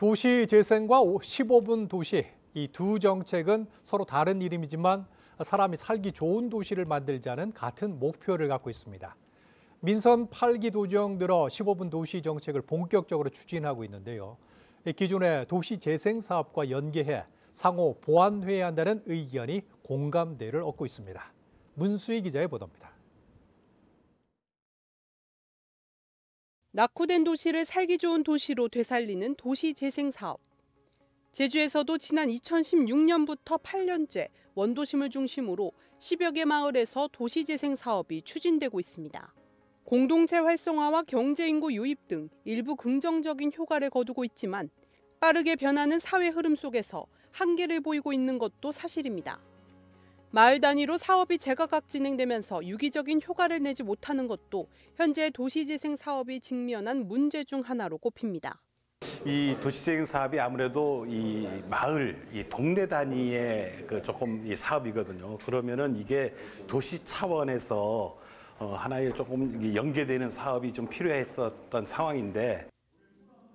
도시 재생과 15분 도시 이 두 정책은 서로 다른 이름이지만 사람이 살기 좋은 도시를 만들자는 같은 목표를 갖고 있습니다. 민선 8기 도정 들어 15분 도시 정책을 본격적으로 추진하고 있는데요. 기존의 도시 재생 사업과 연계해 상호 보완해야 한다는 의견이 공감대를 얻고 있습니다. 문수희 기자의 보도입니다. 낙후된 도시를 살기 좋은 도시로 되살리는 도시 재생 사업. 제주에서도 지난 2016년부터 8년째 원도심을 중심으로 10여 개 마을에서 도시 재생 사업이 추진되고 있습니다. 공동체 활성화와 경제 인구 유입 등 일부 긍정적인 효과를 거두고 있지만 빠르게 변하는 사회 흐름 속에서 한계를 보이고 있는 것도 사실입니다. 마을 단위로 사업이 제각각 진행되면서 유기적인 효과를 내지 못하는 것도 현재 도시재생 사업이 직면한 문제 중 하나로 꼽힙니다. 이 도시재생 사업이 아무래도 이 마을, 이 동네 단위의 그 조금 이 사업이거든요. 그러면은 이게 도시 차원에서 어 하나의 조금 연계되는 사업이 좀 필요했었던 상황인데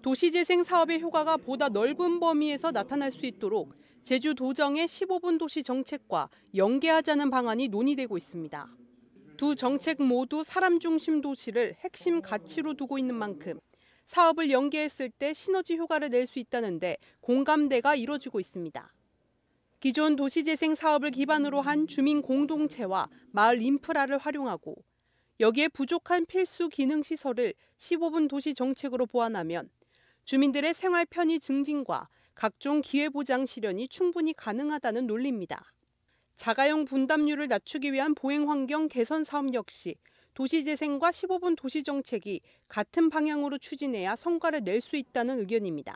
도시재생 사업의 효과가 보다 넓은 범위에서 나타날 수 있도록 제주 도정의 15분 도시 정책과 연계하자는 방안이 논의되고 있습니다. 두 정책 모두 사람 중심 도시를 핵심 가치로 두고 있는 만큼 사업을 연계했을 때 시너지 효과를 낼 수 있다는데 공감대가 이뤄지고 있습니다. 기존 도시재생 사업을 기반으로 한 주민 공동체와 마을 인프라를 활용하고 여기에 부족한 필수 기능 시설을 15분 도시 정책으로 보완하면 주민들의 생활 편의 증진과 각종 기회보장 실현이 충분히 가능하다는 논리입니다. 자가용 분담률을 낮추기 위한 보행 환경 개선 사업 역시 도시재생과 15분 도시정책이 같은 방향으로 추진해야 성과를 낼 수 있다는 의견입니다.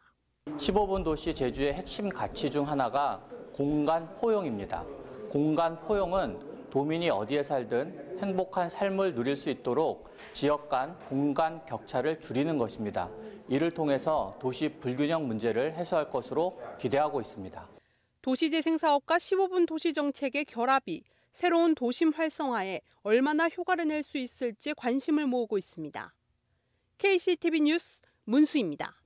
15분 도시 제주의 핵심 가치 중 하나가 공간 포용입니다. 공간 포용은 도민이 어디에 살든 행복한 삶을 누릴 수 있도록 지역 간 공간 격차를 줄이는 것입니다. 이를 통해서 도시 불균형 문제를 해소할 것으로 기대하고 있습니다. 도시재생 사업과 15분 도시 정책의 결합이 새로운 도심 활성화에 얼마나 효과를 낼 수 있을지 관심을 모으고 있습니다. KCTV 뉴스 문수입니다.